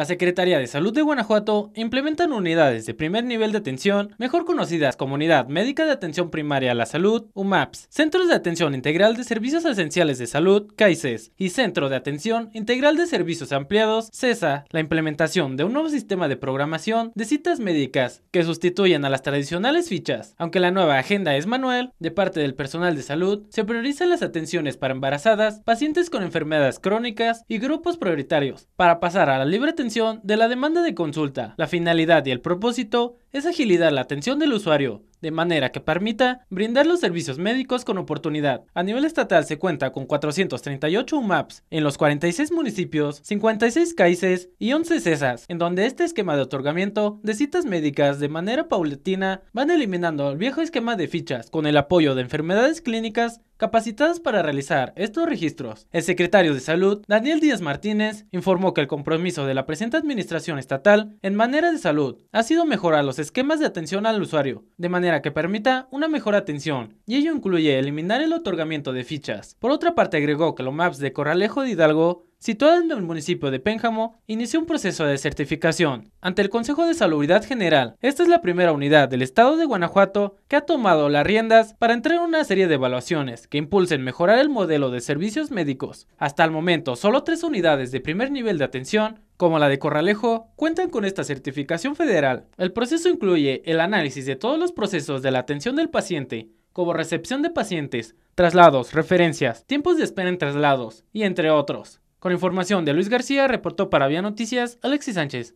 La Secretaría de Salud de Guanajuato implementan unidades de primer nivel de atención, mejor conocidas como Unidad Médica de Atención Primaria a la Salud, UMAPS, Centros de Atención Integral de Servicios Esenciales de Salud, (CAISES) y Centro de Atención Integral de Servicios Ampliados, CESA, la implementación de un nuevo sistema de programación de citas médicas que sustituyen a las tradicionales fichas. Aunque la nueva agenda es manual, de parte del personal de salud, se priorizan las atenciones para embarazadas, pacientes con enfermedades crónicas y grupos prioritarios, para pasar a la libre atención de la demanda de consulta, la finalidad y el propósito es agilidad la atención del usuario, de manera que permita brindar los servicios médicos con oportunidad. A nivel estatal se cuenta con 438 UMAPs en los 46 municipios, 56 CAICES y 11 CESAS, en donde este esquema de otorgamiento de citas médicas de manera paulatina van eliminando el viejo esquema de fichas con el apoyo de enfermedades clínicas capacitadas para realizar estos registros. El secretario de Salud, Daniel Díaz Martínez, informó que el compromiso de la presente administración estatal en manera de salud ha sido mejorar los esquemas de atención al usuario, de manera que permita una mejor atención, y ello incluye eliminar el otorgamiento de fichas. Por otra parte, agregó que los maps de Corralejo de Hidalgo situado en el municipio de Pénjamo, inició un proceso de certificación ante el Consejo de Salubridad General. Esta es la primera unidad del estado de Guanajuato que ha tomado las riendas para entrar en una serie de evaluaciones que impulsen mejorar el modelo de servicios médicos. Hasta el momento, solo tres unidades de primer nivel de atención como la de Corralejo, cuentan con esta certificación federal. El proceso incluye el análisis de todos los procesos de la atención del paciente, como recepción de pacientes, traslados, referencias, tiempos de espera en traslados, y entre otros. Con información de Luis García, reportó para Vía Noticias Alexis Sánchez.